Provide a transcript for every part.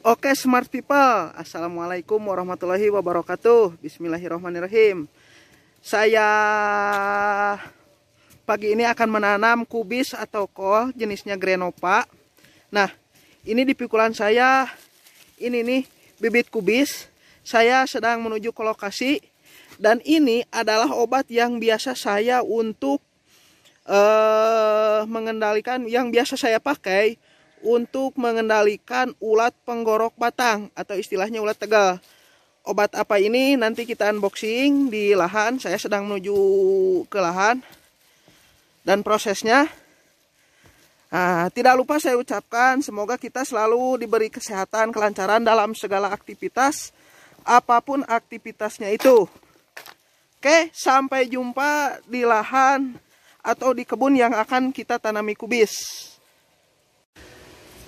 Oke smart people Assalamualaikum warahmatullahi wabarakatuh Bismillahirrahmanirrahim Saya Pagi ini akan menanam kubis atau kol Jenisnya grenopa Nah ini di pikulan saya Ini nih bibit kubis Saya sedang menuju ke lokasi Dan ini adalah obat yang biasa saya untuk eh, Mengendalikan Yang biasa saya pakai untuk mengendalikan ulat penggorok batang atau istilahnya ulat tegal. Obat apa ini nanti kita unboxing di lahan. Saya sedang menuju ke lahan dan prosesnya. Nah, tidak lupa saya ucapkan semoga kita selalu diberi kesehatan, kelancaran dalam segala aktivitas apapun aktivitasnya itu. Oke, sampai jumpa di lahan atau di kebun yang akan kita tanami kubis.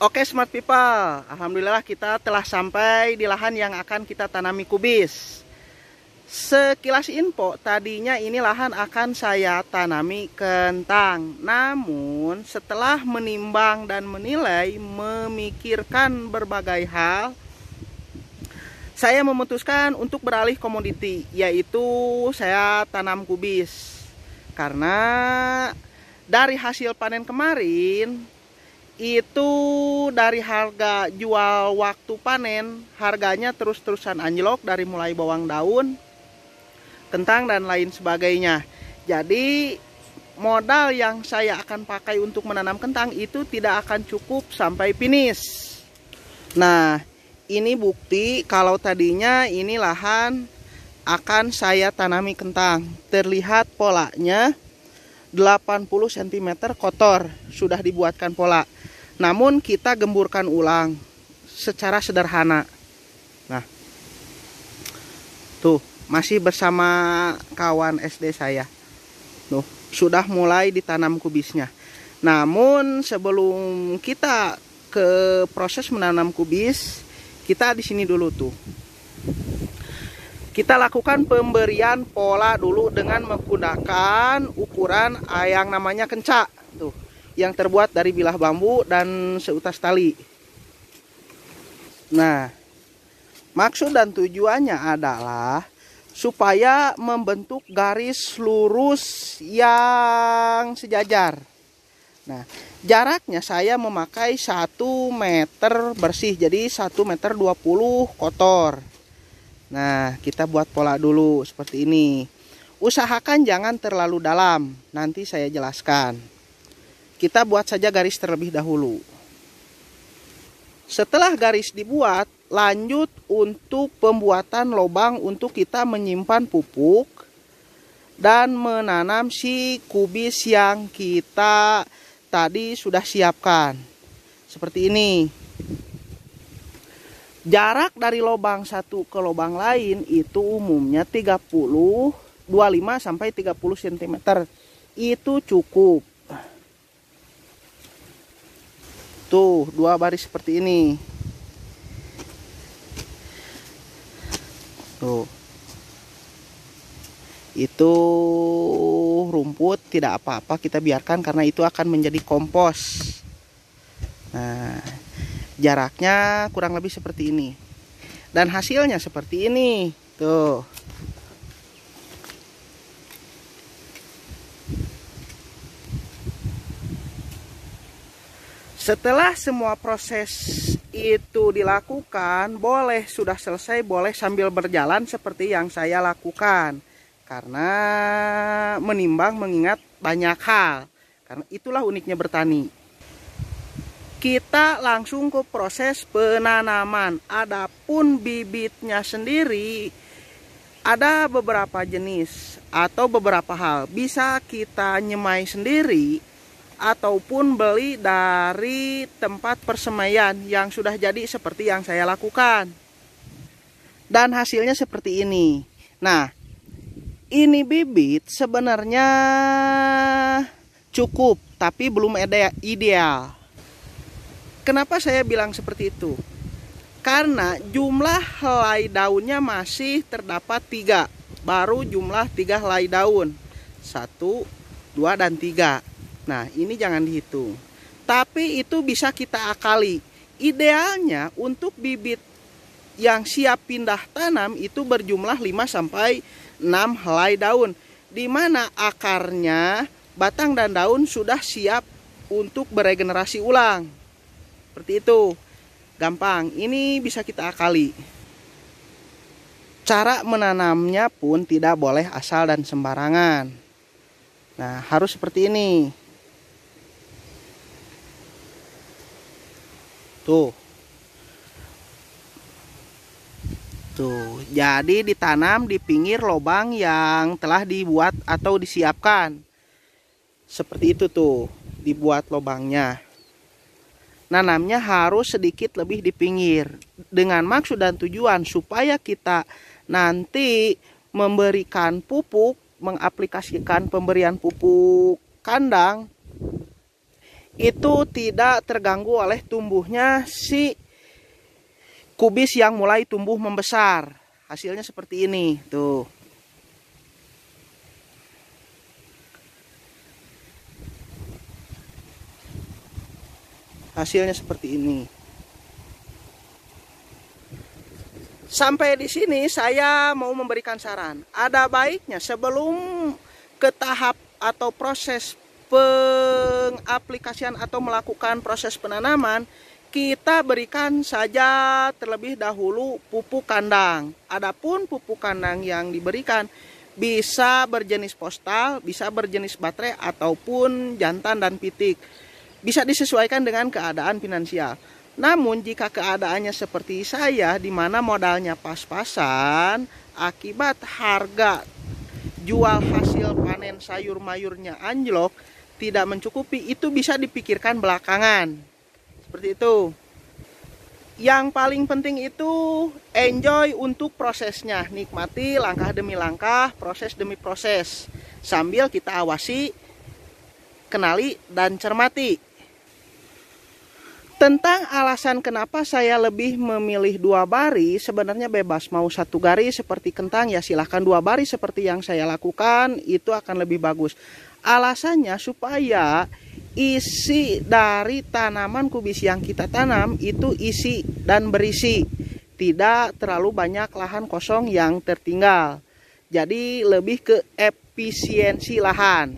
Oke smart people, Alhamdulillah kita telah sampai di lahan yang akan kita tanami kubis Sekilas info, tadinya ini lahan akan saya tanami kentang Namun setelah menimbang dan menilai, memikirkan berbagai hal Saya memutuskan untuk beralih komoditi, yaitu saya tanam kubis Karena dari hasil panen kemarin itu dari harga jual waktu panen harganya terus-terusan anjlok dari mulai bawang daun, kentang dan lain sebagainya. Jadi modal yang saya akan pakai untuk menanam kentang itu tidak akan cukup sampai finish. Nah, ini bukti kalau tadinya ini lahan akan saya tanami kentang. Terlihat polanya 80 cm kotor sudah dibuatkan pola namun kita gemburkan ulang secara sederhana. Nah. Tuh, masih bersama kawan SD saya. Tuh, sudah mulai ditanam kubisnya. Namun sebelum kita ke proses menanam kubis, kita di sini dulu tuh. Kita lakukan pemberian pola dulu dengan menggunakan ukuran yang namanya kencak yang terbuat dari bilah bambu dan seutas tali. Nah, maksud dan tujuannya adalah supaya membentuk garis lurus yang sejajar. Nah, jaraknya saya memakai 1 meter bersih, jadi 1 meter 20 kotor. Nah, kita buat pola dulu seperti ini. Usahakan jangan terlalu dalam, nanti saya jelaskan. Kita buat saja garis terlebih dahulu. Setelah garis dibuat, lanjut untuk pembuatan lubang untuk kita menyimpan pupuk dan menanam si kubis yang kita tadi sudah siapkan. Seperti ini. Jarak dari lubang satu ke lubang lain itu umumnya 30 25 sampai 30 cm. Itu cukup. tuh dua baris seperti ini tuh itu rumput tidak apa-apa kita biarkan karena itu akan menjadi kompos nah jaraknya kurang lebih seperti ini dan hasilnya seperti ini tuh Setelah semua proses itu dilakukan, boleh sudah selesai, boleh sambil berjalan seperti yang saya lakukan. Karena menimbang mengingat banyak hal. Karena itulah uniknya bertani. Kita langsung ke proses penanaman. Adapun bibitnya sendiri ada beberapa jenis atau beberapa hal. Bisa kita nyemai sendiri ataupun beli dari tempat persemaian yang sudah jadi seperti yang saya lakukan. Dan hasilnya seperti ini. Nah, ini bibit sebenarnya cukup tapi belum ada ideal. Kenapa saya bilang seperti itu? Karena jumlah helai daunnya masih terdapat tiga, baru jumlah tiga helai daun, satu, dua, dan tiga. Nah, ini jangan dihitung. Tapi itu bisa kita akali. Idealnya untuk bibit yang siap pindah tanam itu berjumlah 5 sampai 6 helai daun di mana akarnya, batang dan daun sudah siap untuk beregenerasi ulang. Seperti itu. Gampang. Ini bisa kita akali. Cara menanamnya pun tidak boleh asal dan sembarangan. Nah, harus seperti ini. tuh tuh jadi ditanam di pinggir lobang yang telah dibuat atau disiapkan seperti itu tuh dibuat lobangnya. nanamnya harus sedikit lebih di pinggir dengan maksud dan tujuan supaya kita nanti memberikan pupuk mengaplikasikan pemberian pupuk kandang itu tidak terganggu oleh tumbuhnya si kubis yang mulai tumbuh membesar. Hasilnya seperti ini, tuh. Hasilnya seperti ini. Sampai di sini saya mau memberikan saran. Ada baiknya sebelum ke tahap atau proses pe pengaplikasian atau melakukan proses penanaman, kita berikan saja terlebih dahulu pupuk kandang. Adapun pupuk kandang yang diberikan bisa berjenis postal, bisa berjenis baterai ataupun jantan dan pitik. Bisa disesuaikan dengan keadaan finansial. Namun jika keadaannya seperti saya di mana modalnya pas-pasan akibat harga jual hasil panen sayur mayurnya anjlok tidak mencukupi itu bisa dipikirkan belakangan. Seperti itu. Yang paling penting itu enjoy untuk prosesnya, nikmati langkah demi langkah, proses demi proses. Sambil kita awasi, kenali dan cermati. Tentang alasan kenapa saya lebih memilih dua baris, sebenarnya bebas mau satu garis seperti kentang ya silahkan dua baris seperti yang saya lakukan itu akan lebih bagus. Alasannya supaya isi dari tanaman kubis yang kita tanam itu isi dan berisi. Tidak terlalu banyak lahan kosong yang tertinggal. Jadi lebih ke efisiensi lahan.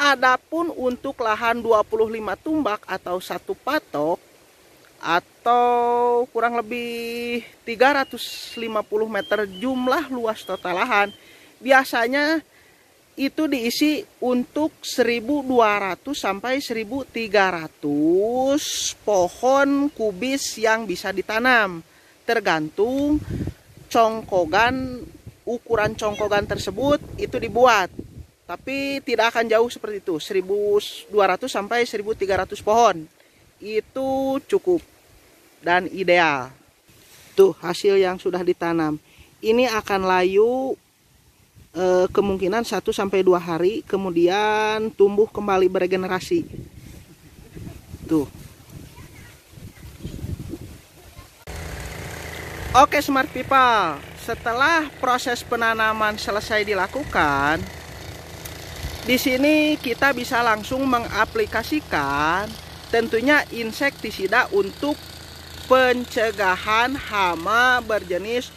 Adapun untuk lahan 25 tumbak atau satu patok atau kurang lebih 350 meter jumlah luas total lahan biasanya itu diisi untuk 1200 sampai 1300 pohon kubis yang bisa ditanam tergantung congkogan ukuran congkogan tersebut itu dibuat tapi tidak akan jauh seperti itu 1200 sampai 1300 pohon itu cukup dan ideal tuh hasil yang sudah ditanam ini akan layu kemungkinan 1 sampai 2 hari kemudian tumbuh kembali beregenerasi. Tuh. Oke smart people, setelah proses penanaman selesai dilakukan, di sini kita bisa langsung mengaplikasikan tentunya insektisida untuk pencegahan hama berjenis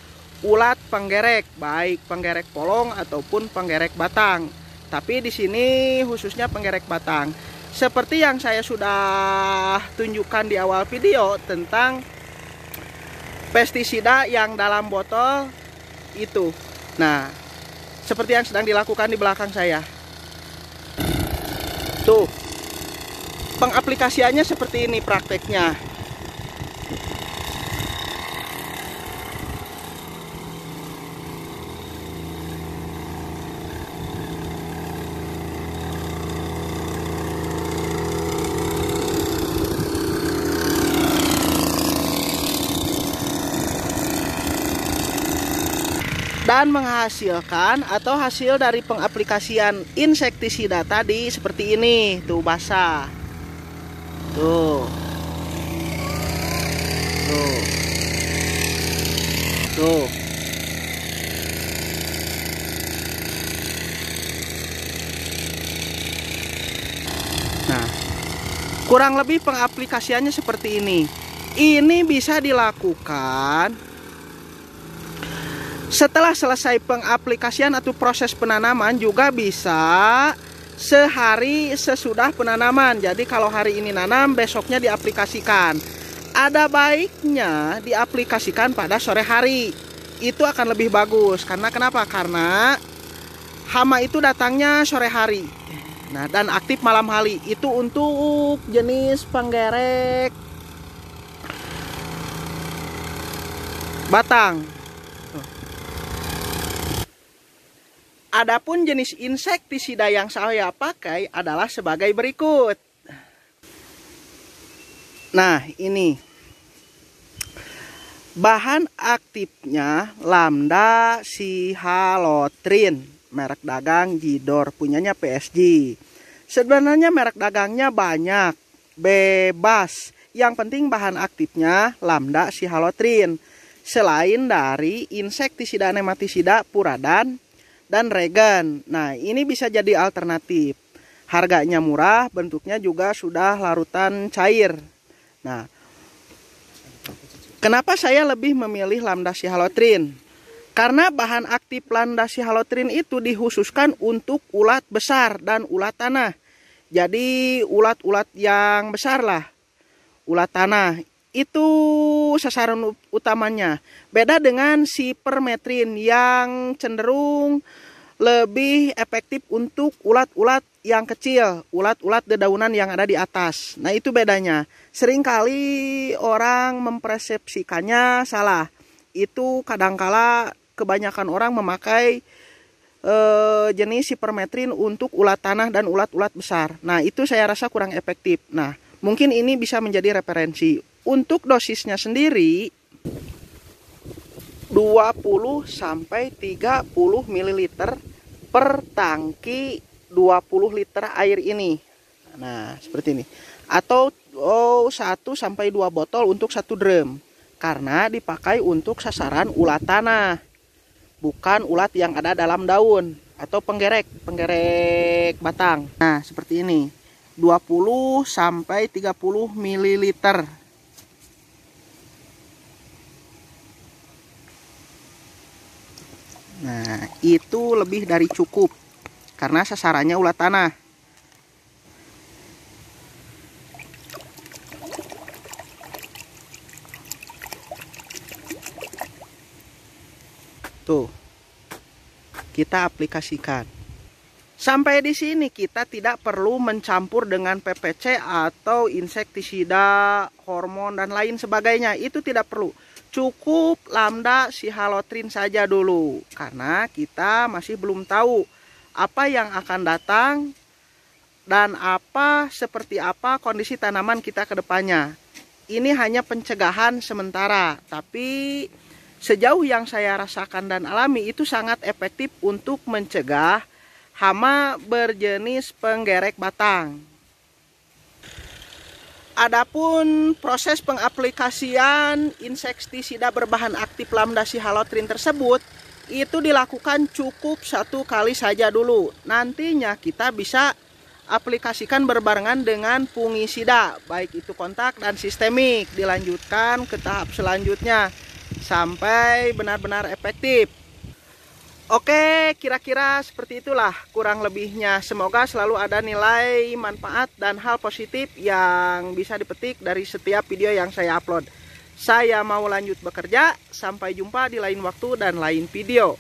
ulat penggerek, baik penggerek polong ataupun penggerek batang. Tapi di sini khususnya penggerek batang. Seperti yang saya sudah tunjukkan di awal video tentang pestisida yang dalam botol itu. Nah, seperti yang sedang dilakukan di belakang saya. Tuh. Pengaplikasiannya seperti ini prakteknya. akan menghasilkan atau hasil dari pengaplikasian insektisida tadi seperti ini tuh basah tuh tuh tuh nah kurang lebih pengaplikasiannya seperti ini ini bisa dilakukan setelah selesai pengaplikasian atau proses penanaman juga bisa sehari sesudah penanaman. Jadi kalau hari ini nanam, besoknya diaplikasikan. Ada baiknya diaplikasikan pada sore hari. Itu akan lebih bagus. Karena kenapa? Karena hama itu datangnya sore hari. Nah, dan aktif malam hari. Itu untuk jenis penggerek batang. Adapun jenis insektisida yang saya pakai adalah sebagai berikut. Nah, ini. Bahan aktifnya lambda sihalotrin, merek dagang Jidor, punyanya PSG. Sebenarnya merek dagangnya banyak, bebas. Yang penting bahan aktifnya lambda sihalotrin. Selain dari insektisida nematisida puradan dan regan. Nah, ini bisa jadi alternatif. Harganya murah, bentuknya juga sudah larutan cair. Nah, kenapa saya lebih memilih lamdasi halotrin? Karena bahan aktif lamdasi halotrin itu dikhususkan untuk ulat besar dan ulat tanah. Jadi ulat-ulat yang besar lah, ulat tanah itu sasaran utamanya. Beda dengan si permetrin yang cenderung lebih efektif untuk ulat-ulat yang kecil, ulat-ulat dedaunan yang ada di atas. Nah, itu bedanya. Seringkali orang mempersepsikannya salah. Itu kadangkala kebanyakan orang memakai eh, jenis permetrin untuk ulat tanah dan ulat-ulat besar. Nah, itu saya rasa kurang efektif. Nah, mungkin ini bisa menjadi referensi untuk dosisnya sendiri 20 sampai 30 ml per tangki 20 liter air ini. Nah, seperti ini. Atau oh, 1 sampai 2 botol untuk satu drum karena dipakai untuk sasaran ulat tanah. Bukan ulat yang ada dalam daun atau penggerek, penggerek batang. Nah, seperti ini. 20 sampai 30 ml Nah, itu lebih dari cukup karena sasarannya ulat tanah. Tuh. Kita aplikasikan. Sampai di sini kita tidak perlu mencampur dengan PPC atau insektisida, hormon dan lain sebagainya. Itu tidak perlu. Cukup lambda sihalotrin saja dulu karena kita masih belum tahu apa yang akan datang dan apa seperti apa kondisi tanaman kita ke depannya. Ini hanya pencegahan sementara, tapi sejauh yang saya rasakan dan alami itu sangat efektif untuk mencegah hama berjenis penggerek batang. Adapun proses pengaplikasian insektisida berbahan aktif lambda halotrin tersebut itu dilakukan cukup satu kali saja dulu. Nantinya kita bisa aplikasikan berbarengan dengan fungisida, baik itu kontak dan sistemik. Dilanjutkan ke tahap selanjutnya sampai benar-benar efektif. Oke, kira-kira seperti itulah kurang lebihnya. Semoga selalu ada nilai, manfaat, dan hal positif yang bisa dipetik dari setiap video yang saya upload. Saya mau lanjut bekerja, sampai jumpa di lain waktu dan lain video.